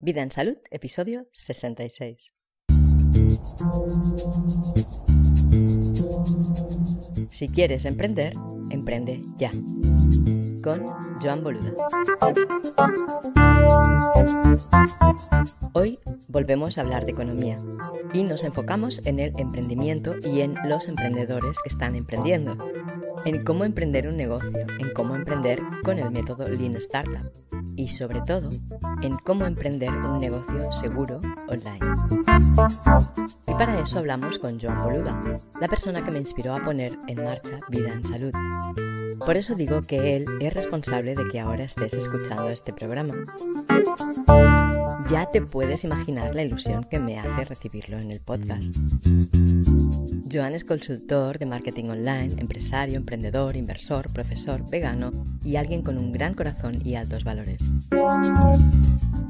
Vida en Salud, episodio 66. Si quieres emprender, Emprende Ya, con Joan Boluda. Hoy volvemos a hablar de economía y nos enfocamos en el emprendimiento y en los emprendedores que están emprendiendo, en cómo emprender un negocio, en cómo emprender con el método Lean Startup y sobre todo en cómo emprender un negocio seguro online. Y para eso hablamos con Joan Boluda, la persona que me inspiró a poner en marcha Vida en Salud, por eso digo que él es responsable de que ahora estés escuchando este programa. Ya te puedes imaginar la ilusión que me hace recibirlo en el podcast. Joan es consultor de marketing online, empresario, emprendedor, inversor, profesor, vegano y alguien con un gran corazón y altos valores.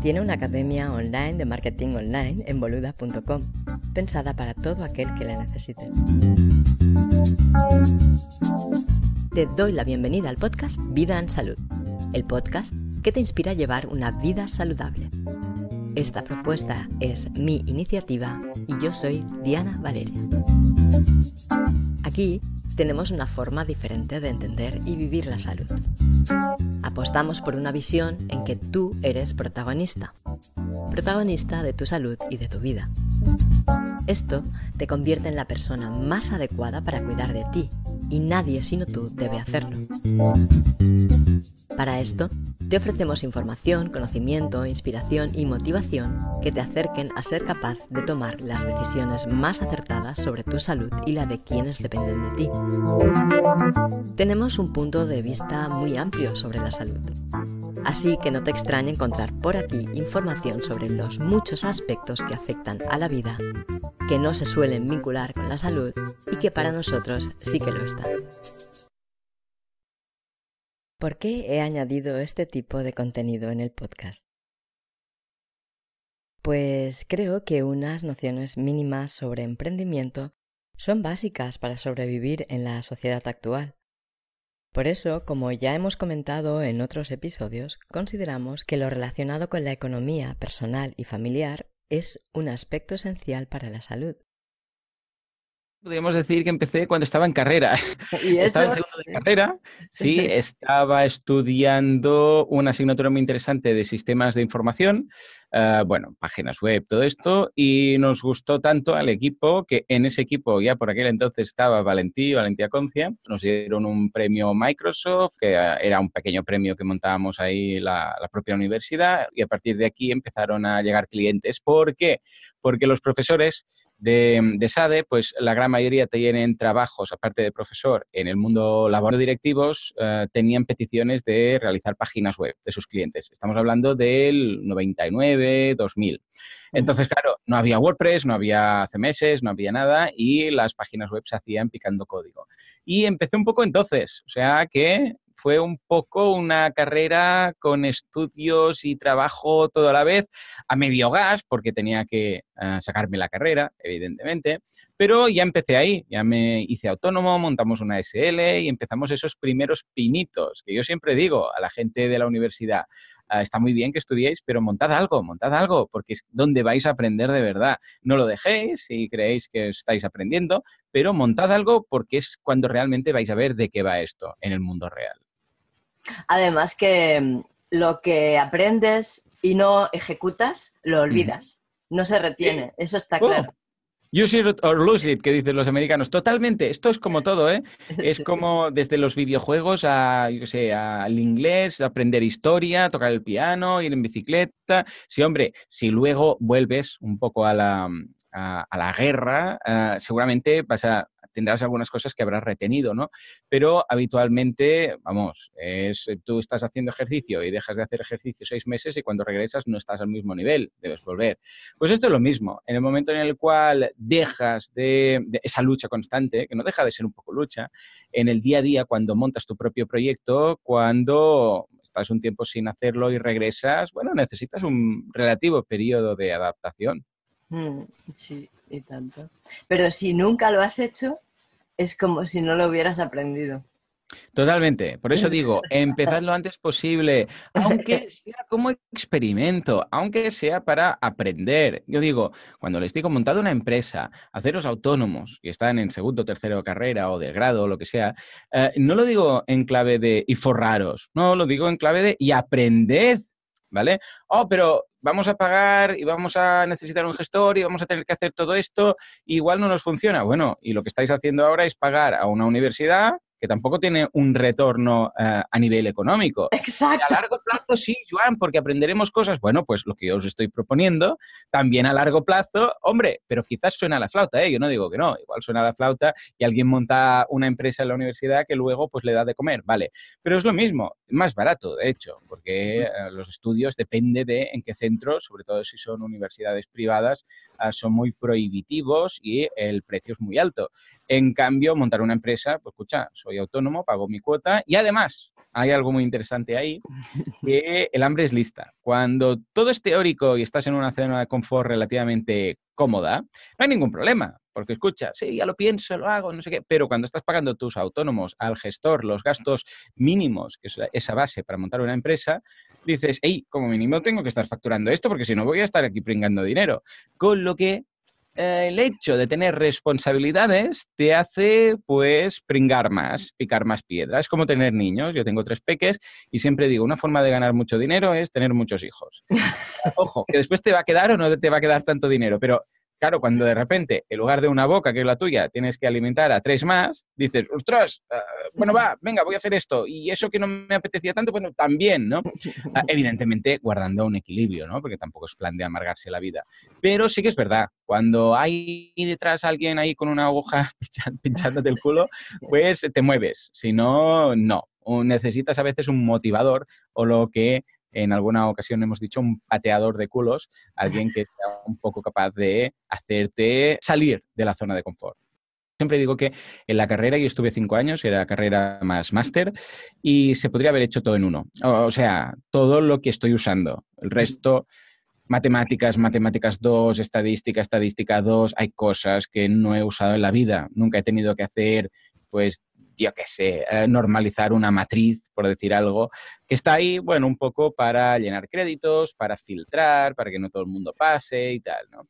Tiene una academia online de marketing online en boluda.com, pensada para todo aquel que la necesite te doy la bienvenida al podcast Vida en Salud, el podcast que te inspira a llevar una vida saludable. Esta propuesta es mi iniciativa y yo soy Diana Valeria. Aquí tenemos una forma diferente de entender y vivir la salud. Apostamos por una visión en que tú eres protagonista protagonista de tu salud y de tu vida. Esto te convierte en la persona más adecuada para cuidar de ti y nadie sino tú debe hacerlo. Para esto, te ofrecemos información, conocimiento, inspiración y motivación que te acerquen a ser capaz de tomar las decisiones más acertadas sobre tu salud y la de quienes dependen de ti. Tenemos un punto de vista muy amplio sobre la salud, así que no te extrañe encontrar por aquí información sobre los muchos aspectos que afectan a la vida, que no se suelen vincular con la salud y que para nosotros sí que lo están. ¿Por qué he añadido este tipo de contenido en el podcast? Pues creo que unas nociones mínimas sobre emprendimiento son básicas para sobrevivir en la sociedad actual. Por eso, como ya hemos comentado en otros episodios, consideramos que lo relacionado con la economía personal y familiar es un aspecto esencial para la salud podríamos decir que empecé cuando estaba en carrera. Estaba en segundo de carrera, sí, estaba estudiando una asignatura muy interesante de sistemas de información, ah, bueno, páginas web, todo esto, y nos gustó tanto al equipo que en ese equipo ya por aquel entonces estaba Valentí, Valentía Concia, nos dieron un premio Microsoft, que era un pequeño premio que montábamos ahí la propia universidad, y a partir de aquí empezaron a llegar clientes. ¿Por qué? Porque los profesores de, SADE, e, pues la gran mayoría tienen trabajos, aparte de profesor, en el mundo laboral directivos, eh, tenían peticiones de realizar páginas web de sus clientes. Estamos hablando del 99, 2000. Entonces, claro, no había WordPress, no había CMS, no había nada y las páginas web se hacían picando código. Y empecé un poco entonces, o sea que fue un poco una carrera con estudios y trabajo todo a la vez, a medio gas, porque tenía que ah, sacarme la carrera, evidentemente, pero ya empecé ahí, ya me hice autónomo, montamos una SL y empezamos esos primeros pinitos, que yo siempre digo a la gente de la universidad, ah, está muy bien que estudiéis, pero montad algo, montad algo, porque es donde vais a aprender de verdad. No lo dejéis si creéis que estáis aprendiendo, pero montad algo porque es cuando realmente vais a ver de qué va esto en el mundo real. Además que mm, lo que aprendes y no ejecutas, lo olvidas. No se retiene, eh, eso está claro. use it or lose it, que dicen los americanos. Totalmente, esto es como todo, ¿eh? Es como desde los videojuegos a, yo sé, al inglés, aprender historia, tocar el piano, ir en bicicleta. Sí, hombre, si luego vuelves un poco a la, mm, la guerra, ah, seguramente vas a tendrás algunas cosas que habrás retenido, ¿no? Pero habitualmente, vamos, es, eh, tú estás haciendo ejercicio y dejas de hacer ejercicio seis meses y cuando regresas no estás al mismo nivel, debes volver. Pues esto es lo mismo, en el momento en el cual dejas de, de esa lucha constante, que no deja de ser un poco lucha, en el día a día, cuando montas tu propio proyecto, cuando estás un tiempo sin hacerlo y regresas, bueno, necesitas un relativo periodo de adaptación. sí, y tanto. Pero si nunca lo has hecho, es como si no lo hubieras aprendido. Totalmente. Por eso digo, empezad lo antes posible, aunque sea como experimento, aunque sea para aprender. Yo digo, cuando les digo montar una empresa, haceros autónomos, que están en segundo, tercero carrera o de grado o lo que sea, eh, no lo digo en clave de y forraros, no, lo digo en clave de y aprended, ¿vale? Oh, pero vamos a pagar y vamos a necesitar un gestor y vamos a tener que hacer todo esto, igual no nos funciona. Bueno, y lo que estáis haciendo ahora es pagar a una universidad que tampoco tiene un retorno eh, a nivel económico. Exacto. a largo plazo sí, Juan, porque aprenderemos cosas. Bueno, pues lo que yo os estoy proponiendo, también a largo plazo, hombre, pero quizás suena la flauta, ¿eh? Yo no digo que no, igual suena la flauta y alguien monta una empresa en la universidad que luego pues le da de comer, vale. Pero es lo mismo, más barato, de hecho, porque eh, los estudios depende de en qué centro, sobre todo si son universidades privadas, ah, son muy prohibitivos y el precio es muy alto. En cambio, montar una empresa, pues escucha, soy autónomo, pago mi cuota y además hay algo muy interesante ahí, que el hambre es lista. Cuando todo es teórico y estás en una zona de confort relativamente cómoda, no hay ningún problema, porque escucha, sí, ya lo pienso, lo hago, no sé qué, pero cuando estás pagando tus autónomos, al gestor, los gastos mínimos, que es esa base para montar una empresa, dices, hey, como mínimo tengo que estar facturando esto, porque si no voy a estar aquí pringando dinero. Con lo que eh, el hecho de tener responsabilidades te hace, pues, pringar más, picar más piedras. Es como tener niños. Yo tengo tres peques y siempre digo, una forma de ganar mucho dinero es tener muchos hijos. Ojo, que después te va a quedar o no te va a quedar tanto dinero, pero Claro, cuando de repente, en lugar de una boca, que es la tuya, tienes que alimentar a tres más, dices, ostras, eh, bueno, va, venga, voy a hacer esto. Y eso que no me apetecía tanto, bueno, también, ¿no? Ah, evidentemente, guardando un equilibrio, ¿no? Porque tampoco es plan de amargarse la vida. Pero sí que es verdad, cuando hay detrás alguien ahí con una aguja pinchándote el culo, pues te mueves. Si no, no. necesitas a veces un motivador o lo que en alguna ocasión hemos dicho un pateador de culos, alguien que sea un poco capaz de hacerte salir de la zona de confort. Siempre digo que en la carrera, yo estuve cinco años, era carrera más máster, y se podría haber hecho todo en uno. O sea, todo lo que estoy usando. El resto, matemáticas, matemáticas 2, estadística, estadística 2, hay cosas que no he usado en la vida. Nunca he tenido que hacer, pues, yo qué sé, eh, normalizar una matriz, por decir algo, que está ahí, bueno, un poco para llenar créditos, para filtrar, para que no todo el mundo pase y tal, ¿no?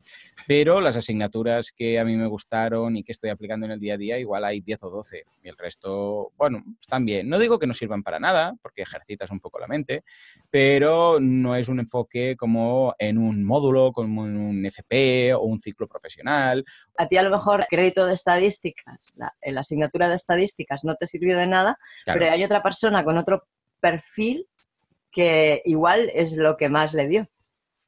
Pero las asignaturas que a mí me gustaron y que estoy aplicando en el día a día, igual hay 10 o 12 y el resto, bueno, están bien. No digo que no sirvan para nada, porque ejercitas un poco la mente, pero no es un enfoque como en un módulo, como en un FP o un ciclo profesional. A ti a lo mejor crédito de estadísticas, la, asignatura de estadísticas no te sirvió de nada, pero hay otra persona con otro perfil que igual es lo que más le dio.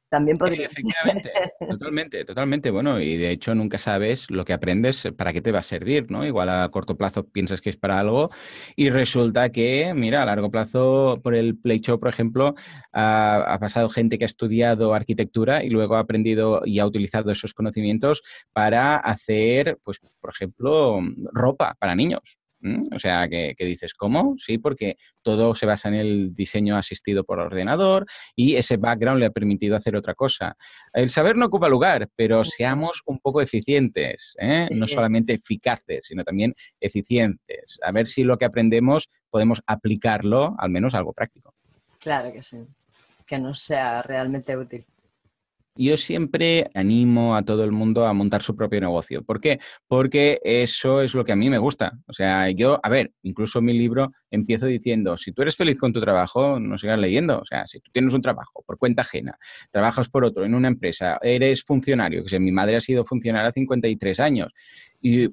También podría efectivamente, totalmente, totalmente. Bueno, y de hecho nunca sabes lo que aprendes para qué te va a servir, ¿no? Igual a corto plazo piensas que es para algo y resulta que, mira, a largo plazo, por el Play Show, por ejemplo, ha, ha pasado gente que ha estudiado arquitectura y luego ha aprendido y ha utilizado esos conocimientos para hacer, pues, por ejemplo, ropa para niños. O sea, que, dices, ¿cómo? Sí, porque todo se basa en el diseño asistido por ordenador y ese background le ha permitido hacer otra cosa. El saber no ocupa lugar, pero seamos un poco eficientes, ¿eh? no solamente eficaces, sino también eficientes. A ver si lo que aprendemos podemos aplicarlo al menos algo práctico. Claro que sí, que no sea realmente útil. Yo siempre animo a todo el mundo a montar su propio negocio. ¿Por qué? Porque eso es lo que a mí me gusta. O sea, yo, a ver, incluso mi libro empiezo diciendo, si tú eres feliz con tu trabajo, no sigas leyendo. O sea, si tú tienes un trabajo por cuenta ajena, trabajas por otro en una empresa, eres funcionario, que mi madre ha sido funcionaria 53 años, y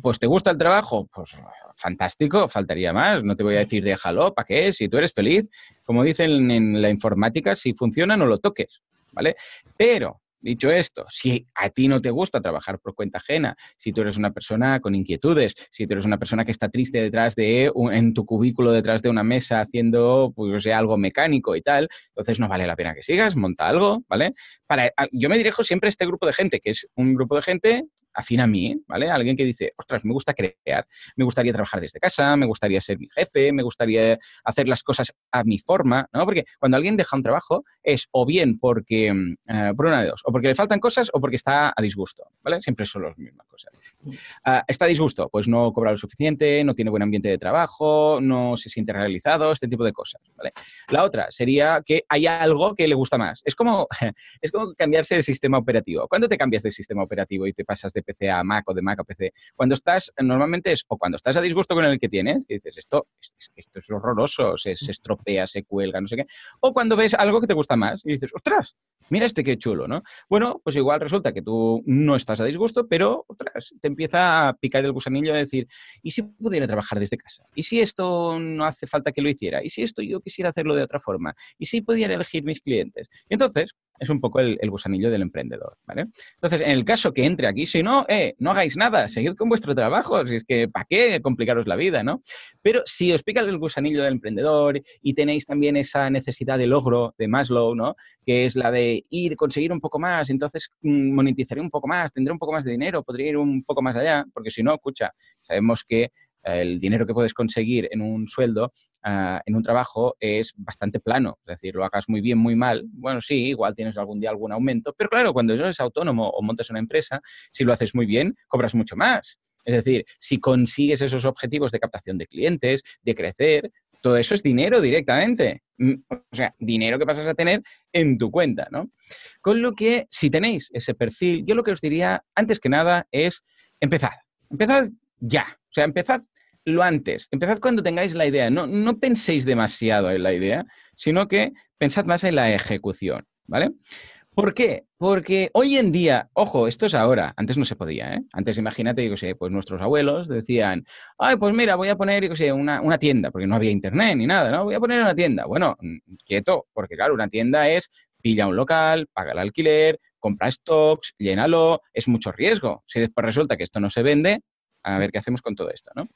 pues te gusta el trabajo, pues fantástico, faltaría más. No te voy a decir déjalo, ¿para qué? Si tú eres feliz, como dicen en la informática, si funciona no lo toques. ¿vale? Pero Dicho esto, si a ti no te gusta trabajar por cuenta ajena, si tú eres una persona con inquietudes, si tú eres una persona que está triste detrás de, en tu cubículo detrás de una mesa haciendo, pues, sea, algo mecánico y tal, entonces no vale la pena que sigas, monta algo, ¿vale? Para, yo me dirijo siempre a este grupo de gente, que es un grupo de gente afina a mí, ¿vale? Alguien que dice, ostras, me gusta crear, me gustaría trabajar desde casa, me gustaría ser mi jefe, me gustaría hacer las cosas a mi forma, ¿no? Porque cuando alguien deja un trabajo es o bien porque, mm, eh, por una de dos, o porque le faltan cosas o porque está a disgusto, ¿vale? Siempre son las mismas cosas. Ah, está a disgusto, pues no cobra lo suficiente, no tiene buen ambiente de trabajo, no se siente realizado, este tipo de cosas, ¿vale? La otra sería que hay algo que le gusta más. Es como, es como cambiarse de sistema operativo. ¿Cuándo te cambias de sistema operativo y te pasas de PC a Mac o de Mac a PC. Cuando estás, normalmente es o cuando estás a disgusto con el que tienes, y dices, esto, esto es horroroso, se, estropea, se cuelga, no sé qué, o cuando ves algo que te gusta más y dices, ostras, mira este qué chulo, ¿no? Bueno, pues igual resulta que tú no estás a disgusto, pero, ostras, te empieza a picar el gusanillo a decir, ¿y si pudiera trabajar desde casa? ¿Y si esto no hace falta que lo hiciera? ¿Y si esto yo quisiera hacerlo de otra forma? ¿Y si pudiera elegir mis clientes? entonces, es un poco el, gusanillo del emprendedor, ¿vale? Entonces, en el caso que entre aquí, si no, eh, no hagáis nada, seguid con vuestro trabajo, si es que, ¿para qué complicaros la vida, no? Pero si os pica el gusanillo del emprendedor y tenéis también esa necesidad de logro de Maslow, ¿no? Que es la de ir, conseguir un poco más, entonces mm, monetizaré un poco más, tendré un poco más de dinero, podría ir un poco más allá, porque si no, escucha, sabemos que el dinero que puedes conseguir en un sueldo, ah, en un trabajo, es bastante plano. Es decir, lo hagas muy bien, muy mal. Bueno, sí, igual tienes algún día algún aumento, pero claro, cuando eres autónomo o montas una empresa, si lo haces muy bien, cobras mucho más. Es decir, si consigues esos objetivos de captación de clientes, de crecer, todo eso es dinero directamente. Mm, o sea, dinero que pasas a tener en tu cuenta, ¿no? Con lo que, si tenéis ese perfil, yo lo que os diría, antes que nada, es empezad. Empezad ya. O sea, empezad lo antes. Empezad cuando tengáis la idea. No, no penséis demasiado en la idea, sino que pensad más en la ejecución, ¿vale? ¿Por qué? Porque hoy en día, ojo, esto es ahora, antes no se podía, ¿eh? Antes imagínate, yo sé, pues nuestros abuelos decían, ay, pues mira, voy a poner, yo sé, una, una, tienda, porque no había internet ni nada, ¿no? Voy a poner una tienda. Bueno, quieto, porque claro, una tienda es, pilla un local, paga el alquiler, compra stocks, llénalo, es mucho riesgo. Si después resulta que esto no se vende, a ver qué hacemos con todo esto, ¿no?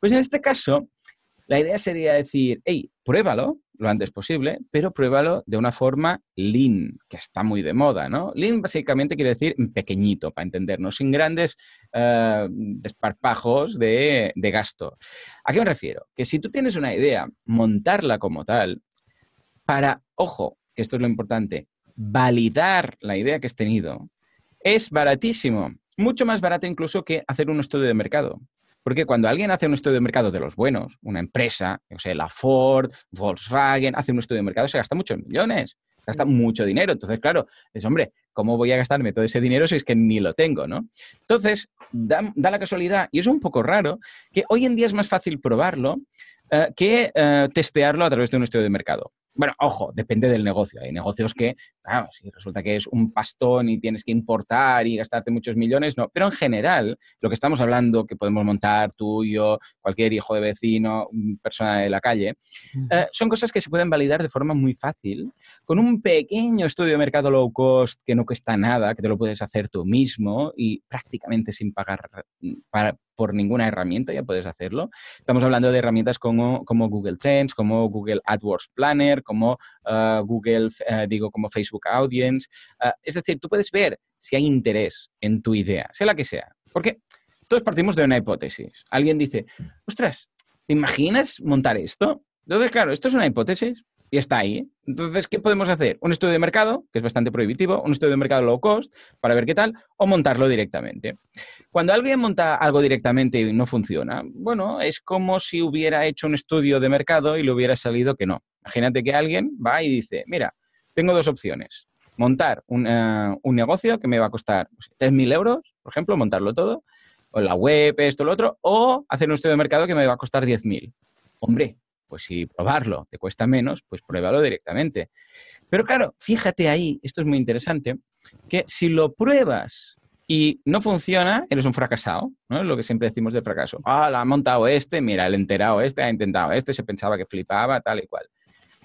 Pues en este caso, la idea sería decir, hey, pruébalo lo antes posible, pero pruébalo de una forma lean, que está muy de moda, ¿no? Lean básicamente quiere decir pequeñito, para entendernos, sin grandes eh, desparpajos de, de gasto. ¿A qué me refiero? Que si tú tienes una idea, montarla como tal, para, ojo, que esto es lo importante, validar la idea que has tenido, es baratísimo, mucho más barato incluso que hacer un estudio de mercado. Porque cuando alguien hace un estudio de mercado de los buenos, una empresa, o sea, la Ford, Volkswagen, hace un estudio de mercado, se gasta muchos millones, gasta mucho dinero. Entonces, claro, es, hombre, ¿cómo voy a gastarme todo ese dinero si es que ni lo tengo, no? Entonces, da, la casualidad, y es un poco raro, que hoy en día es más fácil probarlo eh, que eh, testearlo a través de un estudio de mercado. Bueno, ojo, depende del negocio. Hay negocios que, claro, si resulta que es un pastón y tienes que importar y gastarte muchos millones, no. Pero en general, lo que estamos hablando, que podemos montar tú, yo, cualquier hijo de vecino, mm, persona de la calle, eh, son cosas que se pueden validar de forma muy fácil con un pequeño estudio de mercado low cost que no cuesta nada, que te lo puedes hacer tú mismo y prácticamente sin pagar mm, para, por ninguna herramienta, ya puedes hacerlo. Estamos hablando de herramientas como, Google Trends, como Google AdWords Planner, como ah, Google, eh, digo, como Facebook Audience. Ah, es decir, tú puedes ver si hay interés en tu idea, sea la que sea. Porque todos partimos de una hipótesis. Alguien dice, ostras, ¿te imaginas montar esto? Entonces, claro, esto es una hipótesis, y está ahí. ¿eh? Entonces, ¿qué podemos hacer? Un estudio de mercado, que es bastante prohibitivo, un estudio de mercado low cost, para ver qué tal, o montarlo directamente. Cuando alguien monta algo directamente y no funciona, bueno, es como si hubiera hecho un estudio de mercado y le hubiera salido que no. Imagínate que alguien va y dice, mira, tengo dos opciones. Montar un, eh, negocio que me va a costar 3.000 euros, por ejemplo, montarlo todo, o la web, esto, lo otro, o hacer un estudio de mercado que me va a costar 10.000. Hombre, pues si probarlo te cuesta menos, pues pruébalo directamente. Pero claro, fíjate ahí, esto es muy interesante, que si lo pruebas y no funciona, eres un fracasado, ¿no? Es lo que siempre decimos de fracaso. Ah, la ha montado este, mira, el enterado este, ha intentado este, se pensaba que flipaba, tal y cual.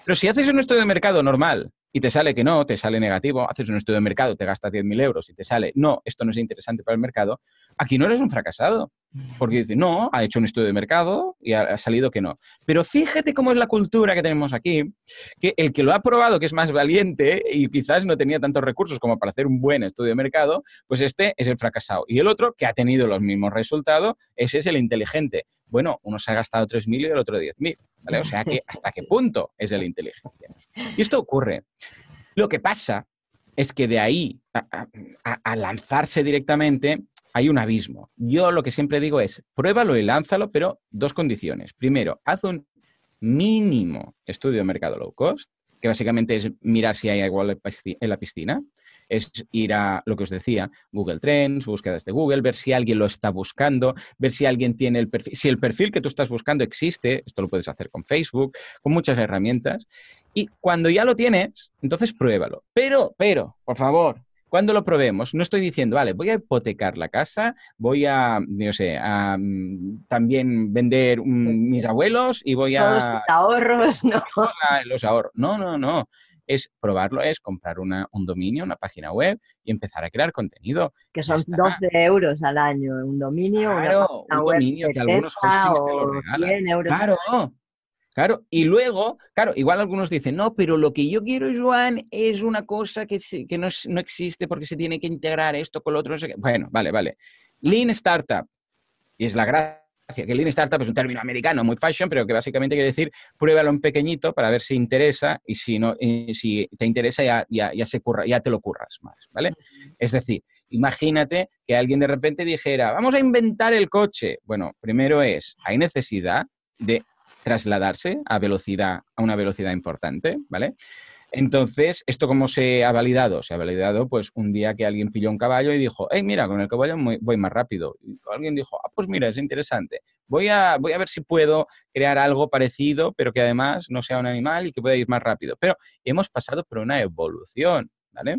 Pero si haces un estudio de mercado normal y te sale que no, te sale negativo, haces un estudio de mercado, te gastas 10.000 euros y te sale, no, esto no es interesante para el mercado, aquí no eres un fracasado. Porque dice, no, ha hecho un estudio de mercado y ha salido que no. Pero fíjate cómo es la cultura que tenemos aquí, que el que lo ha probado, que es más valiente y quizás no tenía tantos recursos como para hacer un buen estudio de mercado, pues este es el fracasado. Y el otro, que ha tenido los mismos resultados, ese es el inteligente. Bueno, uno se ha gastado 3.000 y el otro 10.000. ¿vale? O sea, que ¿hasta qué punto es el inteligente? Y esto ocurre. Lo que pasa es que de ahí a lanzarse directamente hay un abismo. Yo lo que siempre digo es, pruébalo y lánzalo, pero dos condiciones. Primero, haz un mínimo estudio de mercado low cost, que básicamente es mirar si hay agua en la piscina. Es ir a lo que os decía, Google Trends, búsquedas de Google, ver si alguien lo está buscando, ver si alguien tiene el perfil, si el perfil que tú estás buscando existe, esto lo puedes hacer con Facebook, con muchas herramientas. Y cuando ya lo tienes, entonces pruébalo. Pero, pero, por favor, cuando lo probemos, no estoy diciendo, vale, voy a hipotecar la casa, voy a, no sé, a mm, también vender mm, mis abuelos y voy a... Los ahorros, ¿no? Los ahorros, no, no, no. Es probarlo, es comprar un dominio, una página web y empezar a crear contenido. Que son 12 euros al año, un dominio, una página un web dominio, que algunos hostings te lo regalan. Claro, Claro, y luego, claro, igual algunos dicen, no, pero lo que yo quiero, Joan, es una cosa que, que no, existe porque se tiene que integrar esto con lo otro. Bueno, vale, vale. Lean Startup, y es la gracia, que Lean Startup es un término americano muy fashion, pero que básicamente quiere decir pruébalo en pequeñito para ver si interesa y si, no, si te interesa ya, se ya te lo curras más, ¿vale? Es decir, imagínate que alguien de repente dijera, vamos a inventar el coche. Bueno, primero es, hay necesidad de trasladarse a velocidad, a una velocidad importante, ¿vale? Entonces, ¿esto cómo se ha validado? Se ha validado pues un día que alguien pilló un caballo y dijo, hey, mira, con el caballo voy más rápido. Y alguien dijo, ah, pues mira, es interesante. Voy a, voy a ver si puedo crear algo parecido, pero que además no sea un animal y que pueda ir más rápido. Pero hemos pasado por una evolución, ¿vale?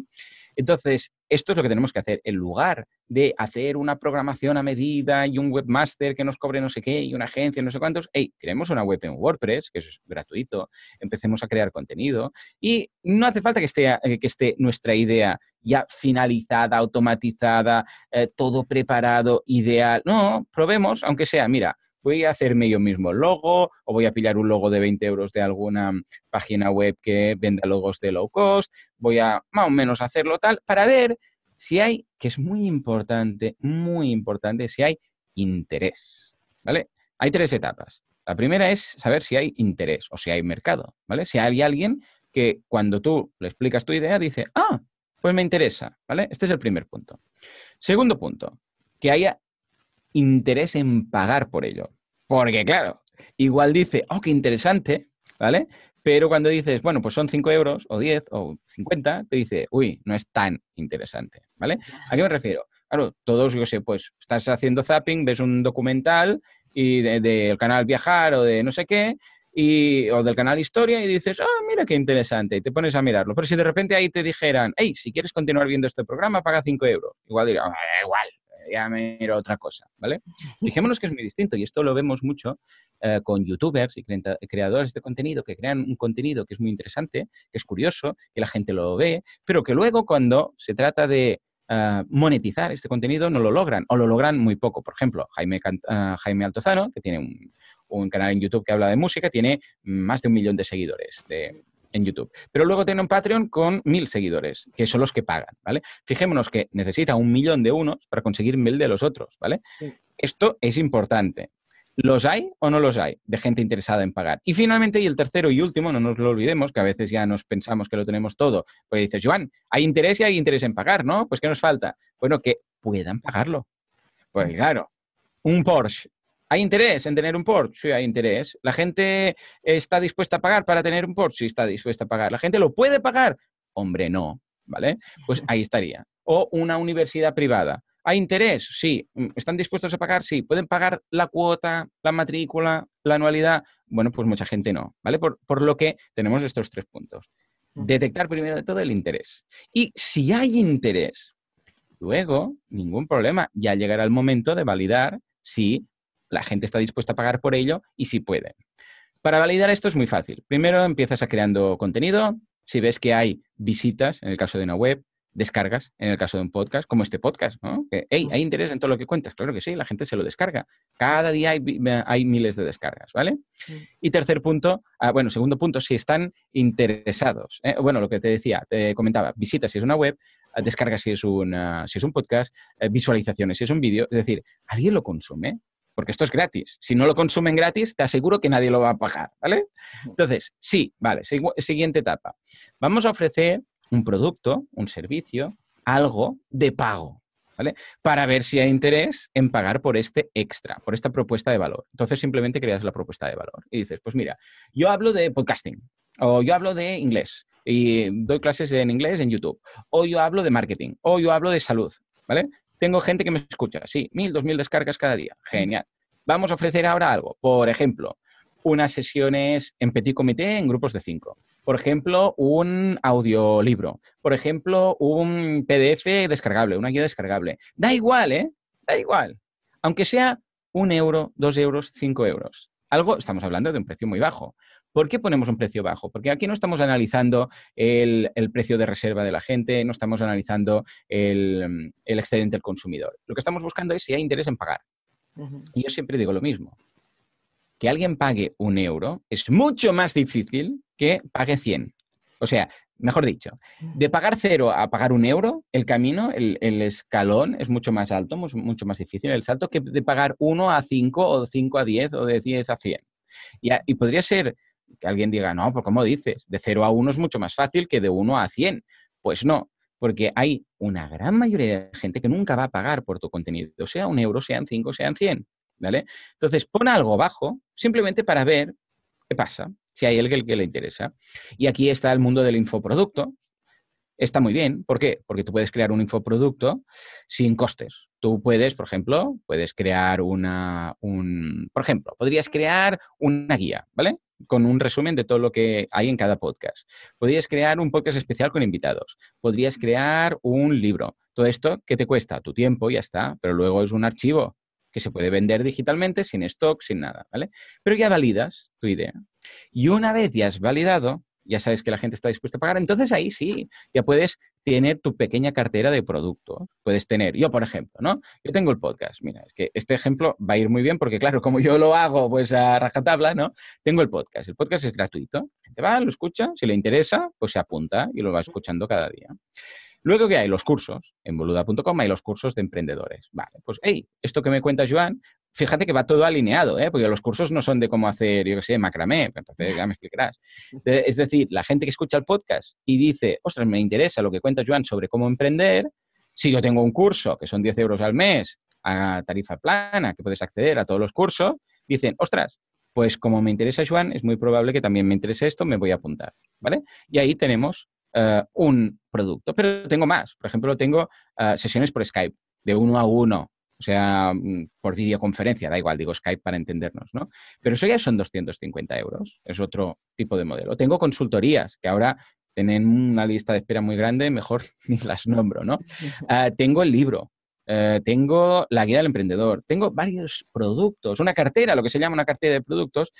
Entonces, esto es lo que tenemos que hacer. En lugar de hacer una programación a medida y un webmaster que nos cobre no sé qué y una agencia, no sé cuántos, hey, creemos una web en WordPress, que es gratuito, empecemos a crear contenido y no hace falta que esté, eh, que esté nuestra idea ya finalizada, automatizada, eh, todo preparado, ideal. No, probemos, aunque sea, mira, voy a hacerme yo mismo el logo o voy a pillar un logo de 20 euros de alguna página web que venda logos de low cost, voy a más o menos hacerlo tal, para ver si hay, que es muy importante, muy importante, si hay interés, ¿vale? Hay tres etapas. La primera es saber si hay interés o si hay mercado, ¿vale? Si hay alguien que cuando tú le explicas tu idea dice, ah, pues me interesa, ¿vale? Este es el primer punto. Segundo punto, que haya interés en pagar por ello. Porque claro, igual dice, oh, qué interesante, ¿vale? Pero cuando dices, bueno, pues son 5 euros o 10 o 50, te dice, uy, no es tan interesante, ¿vale? ¿A qué me refiero? Claro, todos, yo sé, pues estás haciendo zapping, ves un documental y del de, canal Viajar o de no sé qué, y, o del canal Historia y dices, ah, oh, mira qué interesante, y te pones a mirarlo. Pero si de repente ahí te dijeran, hey, si quieres continuar viendo este programa, paga 5 euros. Igual dirás, ah, igual, era otra cosa, ¿vale? Fijémonos que es muy distinto y esto lo vemos mucho eh, con youtubers y creadores de contenido que crean un contenido que es muy interesante, que es curioso, que la gente lo ve, pero que luego cuando se trata de eh, monetizar este contenido no lo logran o lo logran muy poco. Por ejemplo, Jaime, eh, Jaime Altozano, que tiene un, un, canal en YouTube que habla de música, tiene más de un millón de seguidores de, en YouTube. Pero luego tiene un Patreon con mil seguidores, que son los que pagan, ¿vale? Fijémonos que necesita un millón de unos para conseguir mil de los otros, ¿vale? Esto es importante. ¿Los hay o no los hay de gente interesada en pagar? Y finalmente, y el tercero y último, no nos lo olvidemos, que a veces ya nos pensamos que lo tenemos todo, pues dices, Joan, hay interés y hay interés en pagar, ¿no? Pues ¿qué nos falta? Bueno, que puedan pagarlo. Pues claro, un Porsche ¿Hay interés en tener un Porsche? Sí, hay interés. ¿La gente está dispuesta a pagar para tener un Porsche? Sí, está dispuesta a pagar. ¿La gente lo puede pagar? Hombre, no. ¿Vale? Pues ahí estaría. O una universidad privada. ¿Hay interés? Sí. Mm, ¿Están dispuestos a pagar? Sí. ¿Pueden pagar la cuota, la matrícula, la anualidad? Bueno, pues mucha gente no, ¿vale? Por, por, lo que tenemos estos tres puntos. Detectar primero de todo el interés. Y si hay interés, luego, ningún problema, ya llegará el momento de validar si la gente está dispuesta a pagar por ello y si puede. Para validar esto es muy fácil. Primero empiezas a creando contenido, si ves que hay visitas, en el caso de una web, descargas, en el caso de un podcast, como este podcast, ¿no? Que, hey, hay interés en todo lo que cuentas. Claro que sí, la gente se lo descarga. Cada día hay, miles de descargas, ¿vale? Y tercer punto, ah, bueno, segundo punto, si están interesados. ¿eh? Bueno, lo que te decía, te comentaba, visitas si es una web, ah, descargas si es, si es un podcast, eh, visualizaciones si es un vídeo. Es decir, ¿alguien lo consume? porque esto es gratis. Si no lo consumen gratis, te aseguro que nadie lo va a pagar, ¿vale? Entonces, sí, vale, siguiente etapa. Vamos a ofrecer un producto, un servicio, algo de pago, ¿vale? Para ver si hay interés en pagar por este extra, por esta propuesta de valor. Entonces, simplemente creas la propuesta de valor y dices, pues mira, yo hablo de podcasting o yo hablo de inglés y doy clases en inglés en YouTube o yo hablo de marketing o yo hablo de salud, ¿vale? Tengo gente que me escucha, sí, mil, dos mil descargas cada día. Mm. Genial. Vamos a ofrecer ahora algo. Por ejemplo, unas sesiones en petit comité en grupos de cinco. Por ejemplo, un audiolibro. Por ejemplo, un PDF descargable, una guía descargable. Da igual, ¿eh? Da igual. Aunque sea un euro, dos euros, cinco euros. Algo, estamos hablando de un precio muy bajo. ¿Por qué ponemos un precio bajo? Porque aquí no estamos analizando el, precio de reserva de la gente, no estamos analizando el, excedente del consumidor. Lo que estamos buscando es si hay interés en pagar. Y yo siempre digo lo mismo. Que alguien pague un euro es mucho más difícil que pague 100. O sea, mejor dicho, de pagar cero a pagar un euro, el camino, el, escalón es mucho más alto, mucho, más difícil el salto que de pagar uno a cinco o cinco a diez o de diez a cien. y podría ser que alguien diga, no, por ¿cómo dices? De 0 a 1 es mucho más fácil que de 1 a 100. Pues no, porque hay una gran mayoría de gente que nunca va a pagar por tu contenido, sea un euro, sean 5, sean 100, ¿vale? Entonces, pon algo bajo simplemente para ver qué pasa, si hay alguien que le interesa. Y aquí está el mundo del infoproducto, está muy bien. ¿Por qué? Porque tú puedes crear un infoproducto sin costes. Tú puedes, por ejemplo, puedes crear una, un, por ejemplo, podrías crear una guía, ¿vale? Con un resumen de todo lo que hay en cada podcast. Podrías crear un podcast especial con invitados. Podrías crear un libro. Todo esto, que te cuesta? Tu tiempo, ya está, pero luego es un archivo que se puede vender digitalmente sin stock, sin nada, ¿vale? Pero ya validas tu idea. Y una vez ya has validado, ya sabes que la gente está dispuesta a pagar, entonces ahí sí, ya puedes tener tu pequeña cartera de producto. Puedes tener, yo por ejemplo, ¿no? Yo tengo el podcast, mira, es que este ejemplo va a ir muy bien porque claro, como yo lo hago pues a rajatabla, ¿no? Tengo el podcast, el podcast es gratuito, la gente va, lo escucha, si le interesa, pues se apunta y lo va escuchando cada día. Luego que hay los cursos, en boluda.com hay los cursos de emprendedores. Vale, pues hey, esto que me cuenta Joan, fíjate que va todo alineado, ¿eh? porque los cursos no son de cómo hacer, yo qué sé, macramé, pues entonces ya me explicarás. Es decir, la gente que escucha el podcast y dice, ostras, me interesa lo que cuenta Joan sobre cómo emprender, si yo tengo un curso que son 10 euros al mes, a tarifa plana, que puedes acceder a todos los cursos, dicen, ostras, pues como me interesa Joan, es muy probable que también me interese esto, me voy a apuntar, ¿vale? Y ahí tenemos eh, un producto, pero tengo más. Por ejemplo, tengo eh, sesiones por Skype de uno a uno, o sea, mm, por videoconferencia, da igual, digo Skype para entendernos, ¿no? Pero eso ya son 250 euros, es otro tipo de modelo. Tengo consultorías que ahora tienen una lista de espera muy grande, mejor ni las nombro, ¿no? Ah, tengo el libro, eh, tengo la guía del emprendedor, tengo varios productos, una cartera, lo que se llama una cartera de productos,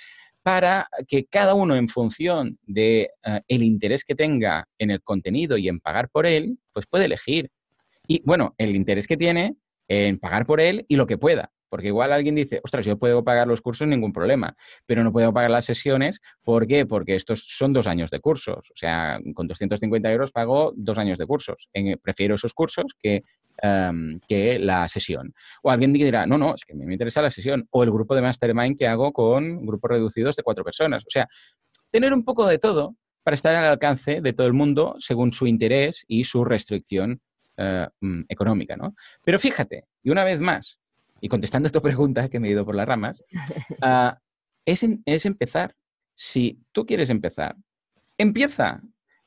para que cada uno en función de eh, el interés que tenga en el contenido y en pagar por él, pues puede elegir. Y bueno, el interés que tiene en pagar por él y lo que pueda. Porque igual alguien dice, ostras, yo puedo pagar los cursos, ningún problema, pero no puedo pagar las sesiones. ¿Por qué? Porque estos son dos años de cursos. O sea, con 250 euros pago dos años de cursos. Eh, prefiero esos cursos que, em, que la sesión. O alguien dirá, no, no, es que me interesa la sesión. O el grupo de mastermind que hago con grupos reducidos de cuatro personas. O sea, tener un poco de todo para estar al alcance de todo el mundo según su interés y su restricción eh, mm, económica, ¿no? Pero fíjate, y una vez más, y contestando tu preguntas que me he ido por las ramas, ah, es, empezar. Si tú quieres empezar, empieza.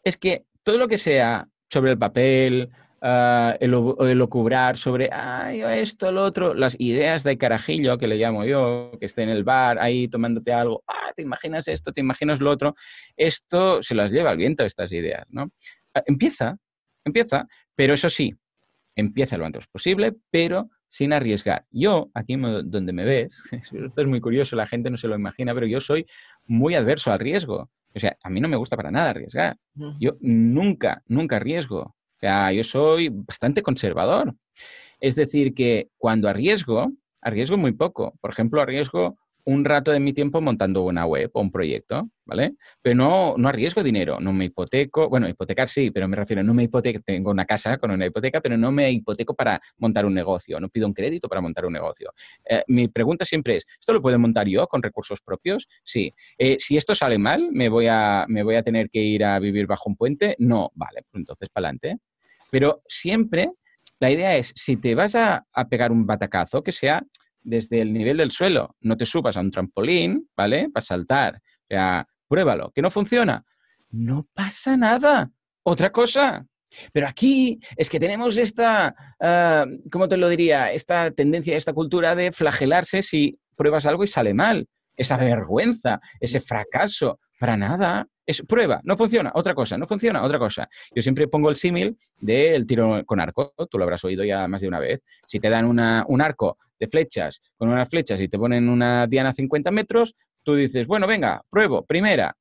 Es que todo lo que sea sobre el papel, ah, el, el ocubrar sobre esto, lo otro, las ideas de carajillo que le llamo yo, que esté en el bar ahí tomándote algo, ah, te imaginas esto, te imaginas lo otro, esto se las lleva al viento estas ideas, ¿no? empieza, empieza, pero eso sí, empieza lo antes posible, pero sin arriesgar. Yo, aquí donde me ves, esto es muy curioso, la gente no se lo imagina, pero yo soy muy adverso al riesgo. O sea, a mí no me gusta para nada arriesgar. Yo nunca, nunca arriesgo. O sea, yo soy bastante conservador. Es decir, que cuando arriesgo, arriesgo muy poco. Por ejemplo, arriesgo un rato de mi tiempo montando una web o un proyecto, ¿vale? Pero no, no arriesgo dinero, no me hipoteco, bueno, hipotecar sí, pero me refiero, no me hipoteco, tengo una casa con una hipoteca, pero no me hipoteco para montar un negocio, no pido un crédito para montar un negocio. Eh, mi pregunta siempre es, ¿esto lo puedo montar yo con recursos propios? Sí. Eh, si esto sale mal, ¿me voy, a, ¿me voy a tener que ir a vivir bajo un puente? No, vale, pues entonces para adelante. Pero siempre la idea es, si te vas a, a pegar un batacazo, que sea desde el nivel del suelo. No te subas a un trampolín, ¿vale? Para saltar. O pruébalo. ¿Que no funciona? No pasa nada. Otra cosa. Pero aquí es que tenemos esta, ah, ¿cómo te lo diría? Esta tendencia, esta cultura de flagelarse si pruebas algo y sale mal. Esa vergüenza, ese fracaso. Para nada. Es prueba, no funciona, otra cosa, no funciona, otra cosa. Yo siempre pongo el símil del tiro con arco, tú lo habrás oído ya más de una vez. Si te dan un arco de flechas con unas flechas y te ponen una diana a 50 metros, tú dices, bueno, venga, pruebo, primera,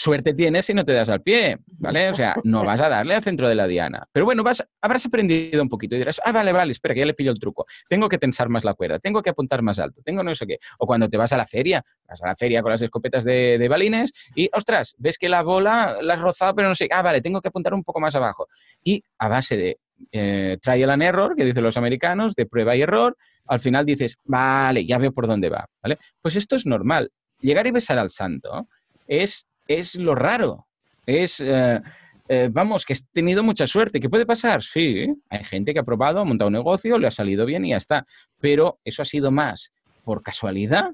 suerte tienes si no te das al pie, ¿vale? O sea, no vas a darle al centro de la diana. Pero bueno, vas, habrás aprendido un poquito y dirás, ah, vale, vale, espera, que ya le pillo el truco. Tengo que tensar más la cuerda, tengo que apuntar más alto, tengo no sé qué. O cuando te vas a la feria, vas a la feria con las escopetas de, balines y, ostras, ves que la bola la has rozado, pero no sé, ah, vale, tengo que apuntar un poco más abajo. Y a base de eh, trial and error, que dicen los americanos, de prueba y error, al final dices, vale, ya veo por dónde va, ¿vale? Pues esto es normal. Llegar y besar al santo es es lo raro. Es, eh, eh, vamos, que he tenido mucha suerte. ¿Qué puede pasar? Sí, hay gente que ha probado, ha montado un negocio, le ha salido bien y ya está. Pero eso ha sido más por casualidad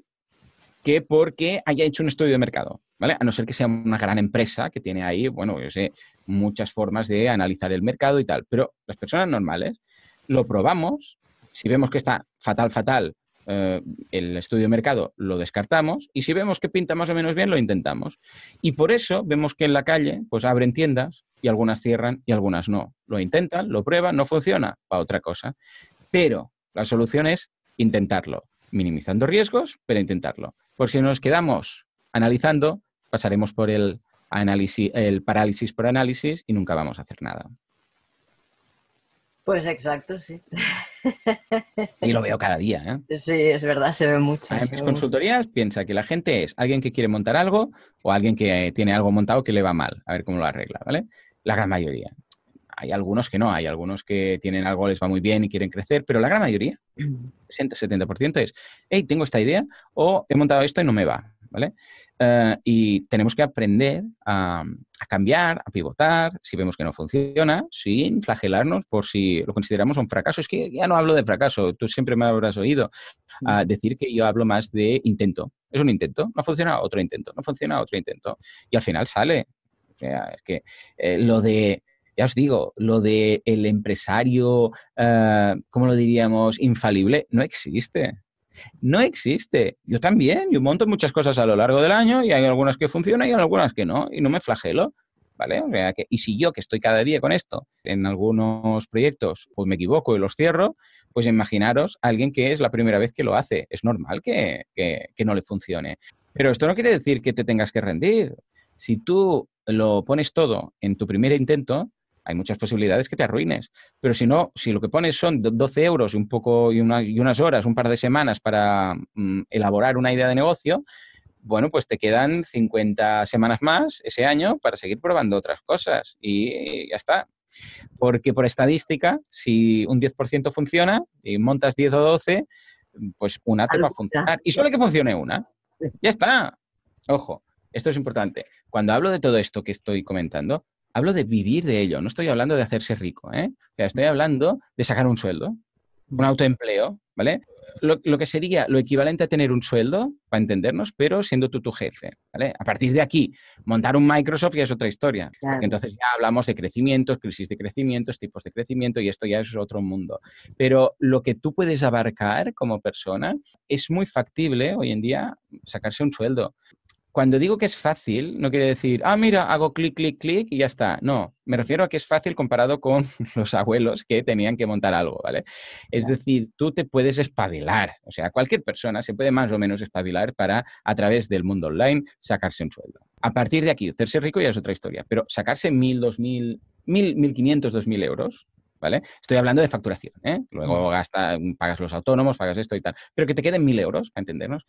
que porque haya hecho un estudio de mercado, ¿vale? A no ser que sea una gran empresa que tiene ahí, bueno, yo sé, muchas formas de analizar el mercado y tal. Pero las personas normales lo probamos, si vemos que está fatal, fatal, eh, el estudio de mercado lo descartamos y si vemos que pinta más o menos bien, lo intentamos. Y por eso vemos que en la calle pues abren tiendas y algunas cierran y algunas no. Lo intentan, lo prueban, no funciona, va otra cosa. Pero la solución es intentarlo, minimizando riesgos, pero intentarlo. Por si nos quedamos analizando, pasaremos por el, análisis, el parálisis por análisis y nunca vamos a hacer nada. Pues exacto, sí. Y lo veo cada día. ¿eh? Sí, es verdad, se ve mucho. En consultorías piensa que la gente es alguien que quiere montar algo o alguien que tiene algo montado que le va mal, a ver cómo lo arregla, ¿vale? La gran mayoría. Hay algunos que no, hay algunos que tienen algo, les va muy bien y quieren crecer, pero la gran mayoría, 70 mm. es, hey, tengo esta idea o he montado esto y no me va. ¿vale? Eh, y tenemos que aprender a, cambiar, a pivotar, si vemos que no funciona, sin flagelarnos por si lo consideramos un fracaso. Es que ya no hablo de fracaso, tú siempre me habrás oído mm. decir que yo hablo más de intento. Es un intento, no funciona otro intento, no funciona otro intento. Y al final sale. O sea, es que eh, lo de ya os digo, lo de el empresario, eh, ¿cómo lo diríamos?, infalible, no existe. No existe. Yo también, yo monto muchas cosas a lo largo del año y hay algunas que funcionan y hay algunas que no, y no me flagelo. ¿Vale? O sea, que, y si yo que estoy cada día con esto, en algunos proyectos, pues me equivoco y los cierro, pues imaginaros alguien que es la primera vez que lo hace. Es normal que, que no le funcione. Pero esto no quiere decir que te tengas que rendir. Si tú lo pones todo en tu primer intento, hay muchas posibilidades que te arruines. Pero si no, si lo que pones son 12 euros y, un poco, y, unas horas, un par de semanas para mm, elaborar una idea de negocio, bueno, pues te quedan 50 semanas más ese año para seguir probando otras cosas y ya está. Porque por estadística, si un 10% funciona y montas 10 o 12, pues una te va a funcionar. Y solo que funcione una. Ya está. Ojo, esto es importante. Cuando hablo de todo esto que estoy comentando, hablo de vivir de ello, no estoy hablando de hacerse rico, ¿eh? estoy hablando de sacar un sueldo, un autoempleo, ¿vale? Lo, que sería lo equivalente a tener un sueldo, para entendernos, pero siendo tú tu jefe, ¿vale? A partir de aquí, montar un Microsoft ya es otra historia. Entonces ya hablamos de crecimientos, crisis de crecimientos, tipos de crecimiento y esto ya es otro mundo. Pero lo que tú puedes abarcar como persona es muy factible hoy en día sacarse un sueldo cuando digo que es fácil, no quiere decir, ah, mira, hago clic, clic, clic y ya está. No, me refiero a que es fácil comparado con los abuelos que tenían que montar algo, ¿vale? Es decir, tú te puedes espabilar, o sea, cualquier persona se puede más o menos espabilar para, a través del mundo online, sacarse un sueldo. A partir de aquí, hacerse rico ya es otra historia, pero sacarse mil, dos mil, mil, mil quinientos, dos mil euros, ¿Vale? Estoy hablando de facturación, ¿eh? Luego mm. pagas los autónomos, pagas esto y tal, pero que te queden mil euros, para entendernos.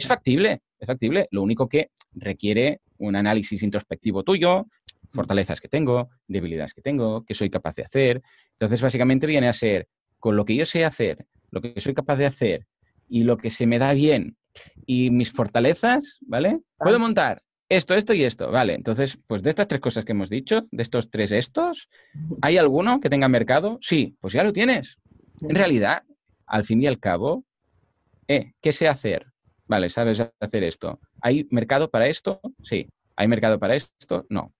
Es factible, es factible. Lo único que requiere un análisis introspectivo tuyo, fortalezas que tengo, debilidades que tengo, que soy capaz de hacer. Entonces, básicamente viene a ser con lo que yo sé hacer, lo que soy capaz de hacer y lo que se me da bien y mis fortalezas, ¿vale? Puedo ah. montar esto, esto y esto, ¿vale? Entonces, pues de estas tres cosas que hemos dicho, de estos tres estos, ¿hay alguno que tenga mercado? Sí, pues ya lo tienes. En realidad, al fin y al cabo, eh, ¿qué sé hacer? Vale, sabes hacer esto. ¿Hay mercado para esto? Sí. ¿Hay mercado para esto? No.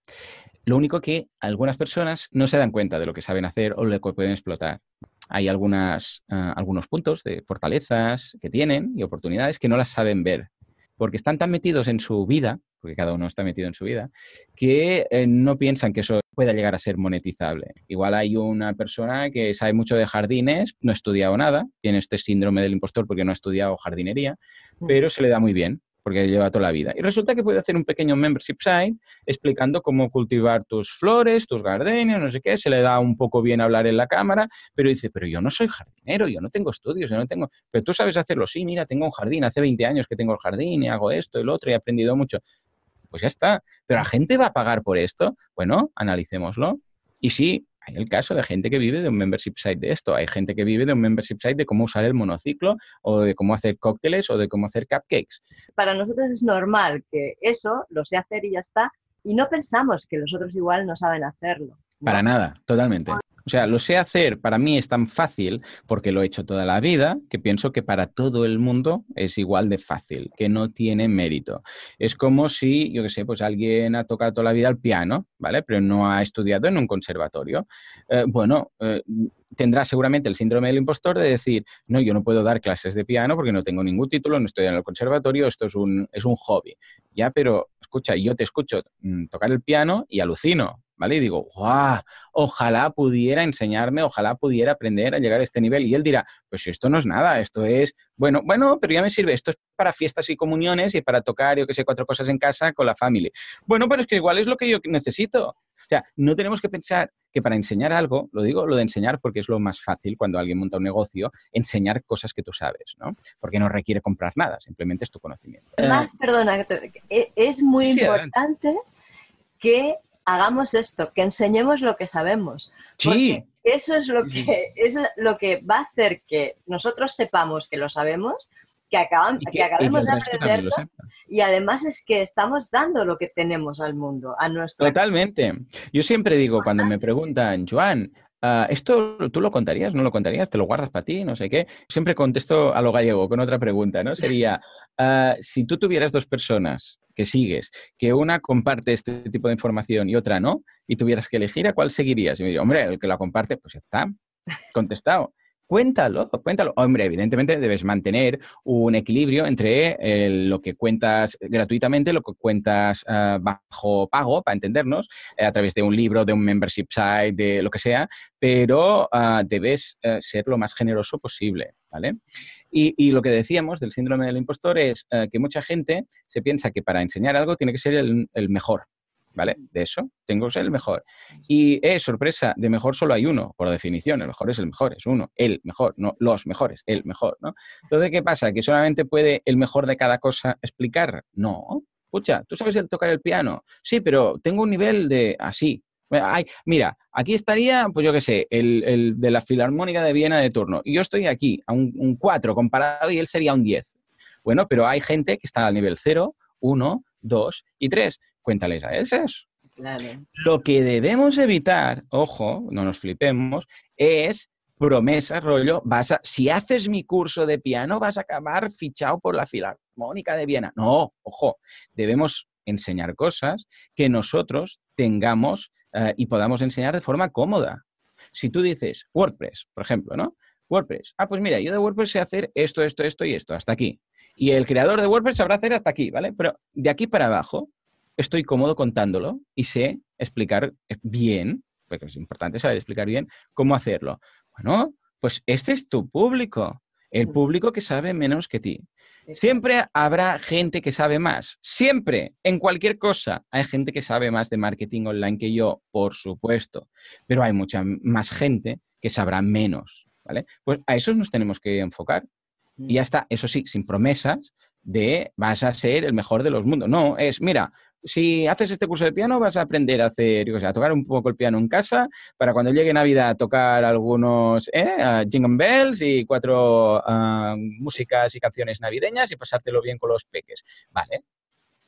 Lo único que algunas personas no se dan cuenta de lo que saben hacer o lo que pueden explotar. Hay algunas, eh, algunos puntos de fortalezas que tienen y oportunidades que no las saben ver porque están tan metidos en su vida, porque cada uno está metido en su vida, que eh, no piensan que eso pueda llegar a ser monetizable. Igual hay una persona que sabe mucho de jardines, no ha estudiado nada, tiene este síndrome del impostor porque no ha estudiado jardinería, mm. pero se le da muy bien porque lleva toda la vida. Y resulta que puede hacer un pequeño membership site explicando cómo cultivar tus flores, tus gardenias, no sé qué, se le da un poco bien hablar en la cámara, pero dice, pero yo no soy jardinero, yo no tengo estudios, yo no tengo, pero tú sabes hacerlo, sí, mira, tengo un jardín, hace 20 años que tengo el jardín y hago esto y lo otro y he aprendido mucho. Pues ya está, pero la gente va a pagar por esto. Bueno, analicémoslo. Y sí, hay el caso de gente que vive de un membership site de esto, hay gente que vive de un membership site de cómo usar el monociclo o de cómo hacer cócteles o de cómo hacer cupcakes. Para nosotros es normal que eso lo sé hacer y ya está, y no pensamos que los otros igual no saben hacerlo. Para nada, totalmente. O sea, lo sé hacer, para mí es tan fácil porque lo he hecho toda la vida, que pienso que para todo el mundo es igual de fácil, que no tiene mérito. Es como si, yo qué sé, pues alguien ha tocado toda la vida el piano, ¿vale? Pero no ha estudiado en un conservatorio. Eh, bueno, eh, tendrá seguramente el síndrome del impostor de decir, no, yo no puedo dar clases de piano porque no tengo ningún título, no estoy en el conservatorio, esto es un, es un hobby. Ya, pero escucha, yo te escucho mm, tocar el piano y alucino. ¿vale? Y digo, ¡guau! ojalá pudiera enseñarme, ojalá pudiera aprender a llegar a este nivel. Y él dirá, pues esto no es nada, esto es, bueno, bueno, pero ya me sirve, esto es para fiestas y comuniones y para tocar, yo que sé, cuatro cosas en casa con la familia. Bueno, pero es que igual es lo que yo necesito. O sea, no tenemos que pensar que para enseñar algo, lo digo lo de enseñar porque es lo más fácil cuando alguien monta un negocio, enseñar cosas que tú sabes, ¿no? Porque no requiere comprar nada, simplemente es tu conocimiento. Además, eh. perdona, eh, es muy importante que hagamos esto, que enseñemos lo que sabemos. Sí. eso es lo que, es lo que va a hacer que nosotros sepamos que lo sabemos, que, acabemos de aprenderlo y además es que estamos dando lo que tenemos al mundo, a nuestro... Totalmente. Yo siempre digo, cuando me preguntan, Joan, Ah, ¿Esto tú lo contarías? ¿No lo contarías? ¿Te lo guardas para ti? No sé qué. Siempre contesto a lo gallego con otra pregunta, ¿no? Sería, ah, si tú tuvieras dos personas que sigues, que una comparte este tipo de información y otra no, y tuvieras que elegir, ¿a cuál seguirías? Y me diría, hombre, el que la comparte, pues ya está, contestado cuéntalo, cuéntalo. Hombre, evidentemente debes mantener un equilibrio entre eh, lo que cuentas gratuitamente, lo que cuentas eh, bajo pago, para entendernos, eh, a través de un libro, de un membership site, de lo que sea, pero ah, debes ser lo más generoso posible, ¿vale? Y, lo que decíamos del síndrome del impostor es que mucha gente se piensa que para enseñar algo tiene que ser el mejor, ¿vale? De eso tengo que ser el mejor. Y, eh, sorpresa, de mejor solo hay uno, por definición, el mejor es el mejor, es uno, el mejor, no los mejores, el mejor, ¿no? Entonces, ¿qué pasa? ¿Que solamente puede el mejor de cada cosa explicar? No. Escucha, ¿tú sabes el tocar el piano? Sí, pero tengo un nivel de así. Ah, mira, aquí estaría, pues yo qué sé, el, el, de la Filarmónica de Viena de turno. Y yo estoy aquí, a un 4 comparado y él sería un 10. Bueno, pero hay gente que está al nivel 0, 1, 2 y 3 cuéntales a esas. Lo que debemos evitar, ojo, no nos flipemos, es promesas, rollo, vas si haces mi curso de piano vas a acabar fichado por la Filarmónica de Viena. No, ojo, debemos enseñar cosas que nosotros tengamos eh, y podamos enseñar de forma cómoda. Si tú dices WordPress, por ejemplo, ¿no? WordPress. Ah, pues mira, yo de WordPress sé hacer esto, esto, esto y esto, hasta aquí. Y el creador de WordPress sabrá hacer hasta aquí, ¿vale? Pero de aquí para abajo, estoy cómodo contándolo y sé explicar eh, bien, porque es importante saber explicar bien cómo hacerlo. Bueno, pues este es tu público, el público que sabe menos que ti. Siempre habrá gente que sabe más, siempre, en cualquier cosa. Hay gente que sabe más de marketing online que yo, por supuesto, pero hay mucha más gente que sabrá menos, ¿vale? Pues a esos nos tenemos que enfocar. Y mm. ya está, eso sí, sin promesas de vas a ser el mejor de los mundos. No, es, mira, si haces este curso de piano vas a aprender a hacer, o sea, a tocar un poco el piano en casa para cuando llegue Navidad tocar algunos ¿eh? jingle bells y cuatro ah, músicas y canciones navideñas y pasártelo bien con los peques. Vale,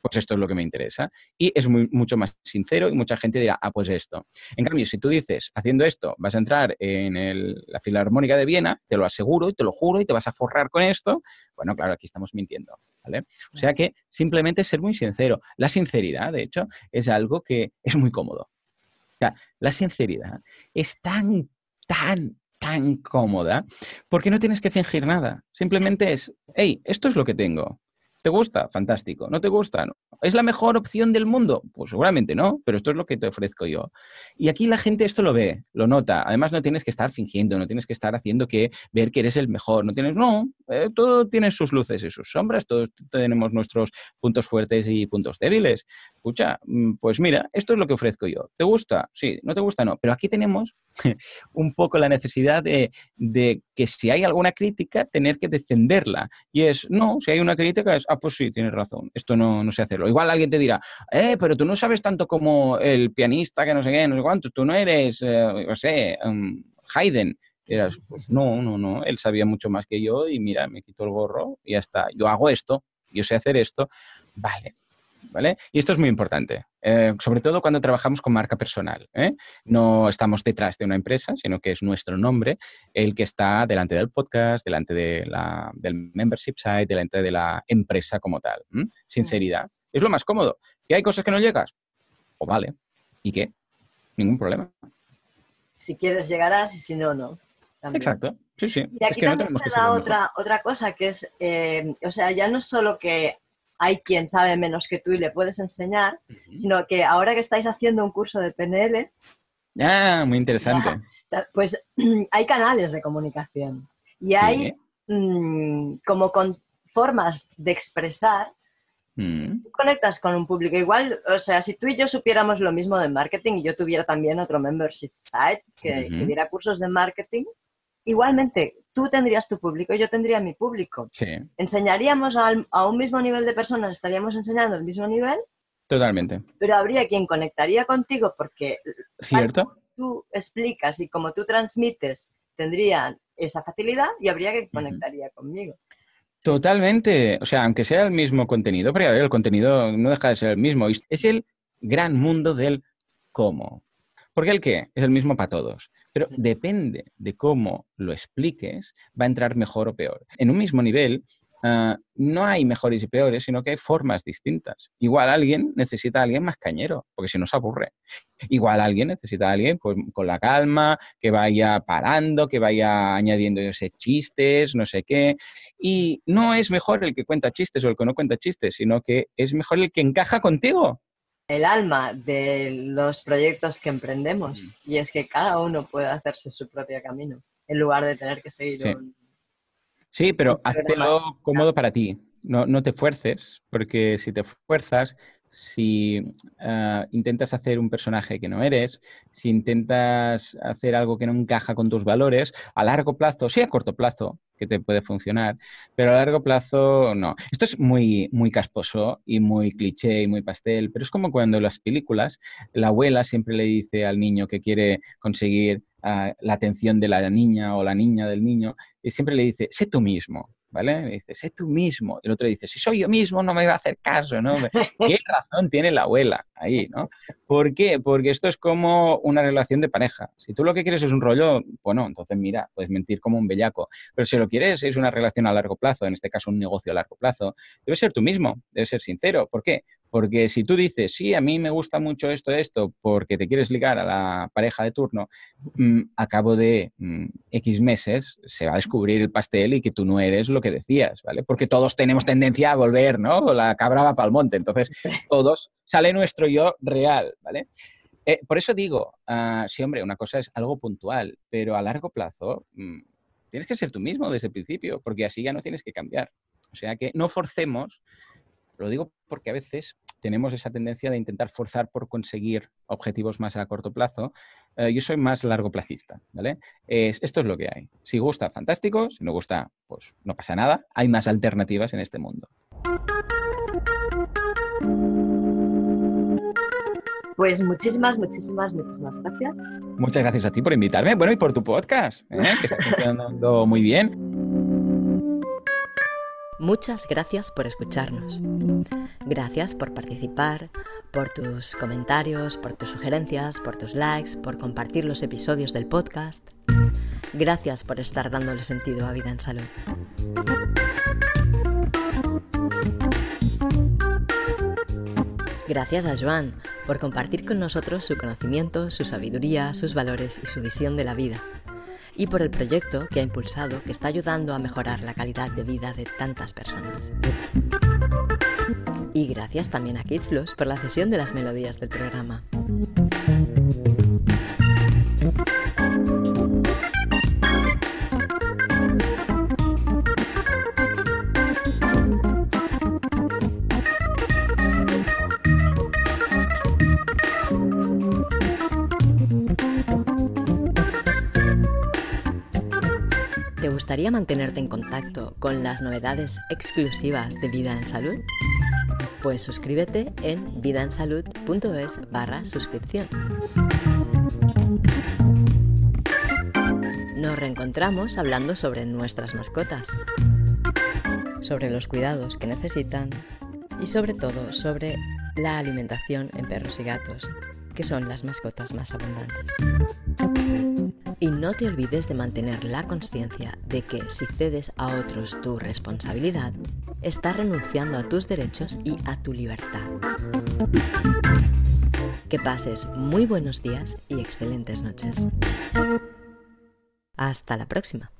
pues esto es lo que me interesa. Y es mucho más sincero y mucha gente dirá, ah, pues esto. En cambio, si tú dices, haciendo esto, vas a entrar en la Filarmónica de Viena, te lo aseguro y te lo juro y te vas a forrar con esto, bueno, claro, aquí estamos mintiendo, ¿vale? O sea que simplemente ser muy sincero. La sinceridad, de hecho, es algo que es muy cómodo. O sea, la sinceridad es tan, tan, tan cómoda porque no tienes que fingir nada. Simplemente es, hey, esto es lo que tengo. ¿Te gusta? Fantástico. ¿No te gusta? ¿No? gusta es la mejor opción del mundo? Pues seguramente no, pero esto es lo que te ofrezco yo. Y aquí la gente esto lo ve, lo nota. Además, no tienes que estar fingiendo, no tienes que estar haciendo que ver que eres el mejor. No tienes, no, eh, todo tiene sus luces y sus sombras, todos tenemos nuestros puntos fuertes y puntos débiles. Escucha, mm, pues mira, esto es lo que ofrezco yo. ¿Te gusta? Sí, no te gusta, no. Pero aquí tenemos un poco la necesidad de, de que si hay alguna crítica, tener que defenderla. Y es, no, si hay una crítica, es, pues sí, tienes razón, esto no, no sé hacerlo. Igual alguien te dirá, eh, pero tú no sabes tanto como el pianista que no sé qué, no sé cuánto, tú no eres, no eh, sé, em, Haydn. Pues no, no, no, él sabía mucho más que yo y mira, me quito el gorro y ya está, yo hago esto, yo sé hacer esto, vale. Y esto es muy importante, eh, sobre todo cuando trabajamos con marca personal. ¿eh? No estamos detrás de una empresa, sino que es nuestro nombre el que está delante del podcast, delante de del membership site, delante de la empresa como tal. Sinceridad. Es lo más cómodo. ¿Que hay cosas que no llegas? O pues vale. ¿Y qué? Ningún problema. Si quieres llegarás y si no, no. Exacto. Sí, sí. Y aquí también otra, otra cosa que es, eh, o sea, ya no solo que hay quien sabe menos que tú y le puedes enseñar, sino que ahora que estáis haciendo un curso de PNL... Ah, muy interesante. Ah, pues hay canales de comunicación y hay mm, como formas de expresar mm. Tú Conectas con un público. Igual, o sea, si tú y yo supiéramos lo mismo de marketing y yo tuviera también otro membership site que diera cursos de marketing, igualmente tú tendrías tu público, y yo tendría mi público. Sí. Enseñaríamos a un mismo nivel de personas, estaríamos enseñando al mismo nivel. Totalmente. Pero habría quien conectaría contigo porque ¿Cierto? tú explicas y como tú transmites, tendrían esa facilidad y habría quien conectaría conmigo. Totalmente. O sea, aunque sea el mismo contenido, pero el contenido no deja de ser el mismo. Es el gran mundo del cómo. Porque el qué es el mismo para todos, pero depende de cómo lo expliques, va a entrar mejor o peor. En un mismo nivel, ah, no hay mejores y peores, sino que hay formas distintas. Igual alguien necesita a alguien más cañero, porque si no se aburre. Igual alguien necesita a alguien pues, con la calma, que vaya parando, que vaya añadiendo, chistes, no sé qué. Y no es mejor el que cuenta chistes o el que no cuenta chistes, sino que es mejor el que encaja contigo el alma de los proyectos que emprendemos mm. y es que cada uno puede hacerse su propio camino en lugar de tener que seguir sí. un... Sí, pero cómodo para ti. No, no te fuerces, porque si te fuerzas, si ah, intentas hacer un personaje que no eres, si intentas hacer algo que no encaja con tus valores, a largo plazo, sí a corto plazo, que te puede funcionar, pero a largo plazo no. Esto es muy, casposo y muy cliché y muy pastel, pero es como cuando en las películas la abuela siempre le dice al niño que quiere conseguir ah, la atención de la niña o la niña del niño, y siempre le dice, sé tú mismo. ¿vale? Me dice, sé tú mismo. Y el otro dice, si soy yo mismo no me iba a hacer caso, ¿no? ¿Qué razón tiene la abuela ahí, ¿no? ¿Por qué? Porque esto es como una relación de pareja. Si tú lo que quieres es un rollo, bueno, entonces mira, puedes mentir como un bellaco. Pero si lo quieres es una relación a largo plazo, en este caso un negocio a largo plazo, debes ser tú mismo, debes ser sincero. ¿Por qué? Porque si tú dices, sí, a mí me gusta mucho esto, esto, porque te quieres ligar a la pareja de turno, mm, a cabo de mm, X meses se va a descubrir el pastel y que tú no eres lo que decías, ¿vale? Porque todos tenemos tendencia a volver, ¿no? La cabra va para el monte, entonces todos sale nuestro yo real, ¿vale? Eh, por eso digo, ah, sí, hombre, una cosa es algo puntual, pero a largo plazo mm, tienes que ser tú mismo desde el principio, porque así ya no tienes que cambiar. O sea que no forcemos, lo digo porque a veces tenemos esa tendencia de intentar forzar por conseguir objetivos más a corto plazo. Eh, yo soy más largo placista. ¿vale? esto es lo que hay. Si gusta, fantástico. Si no gusta, pues no pasa nada. Hay más alternativas en este mundo. Pues muchísimas, muchísimas, muchísimas gracias. Muchas gracias a ti por invitarme. Bueno, y por tu podcast, ¿eh? que está funcionando muy bien. Muchas gracias por escucharnos. Gracias por participar, por tus comentarios, por tus sugerencias, por tus likes, por compartir los episodios del podcast. Gracias por estar dándole sentido a Vida en Salud. Gracias a Joan por compartir con nosotros su conocimiento, su sabiduría, sus valores y su visión de la vida y por el proyecto que ha impulsado que está ayudando a mejorar la calidad de vida de tantas personas. Y gracias también a Kidsfloss por la cesión de las melodías del programa. gustaría mantenerte en contacto con las novedades exclusivas de Vida en Salud? Pues suscríbete en vidaensalud.es barra suscripción. Nos reencontramos hablando sobre nuestras mascotas, sobre los cuidados que necesitan y sobre todo sobre la alimentación en perros y gatos, que son las mascotas más abundantes. Y no te olvides de mantener la conciencia de que si cedes a otros tu responsabilidad, estás renunciando a tus derechos y a tu libertad. Que pases muy buenos días y excelentes noches. Hasta la próxima.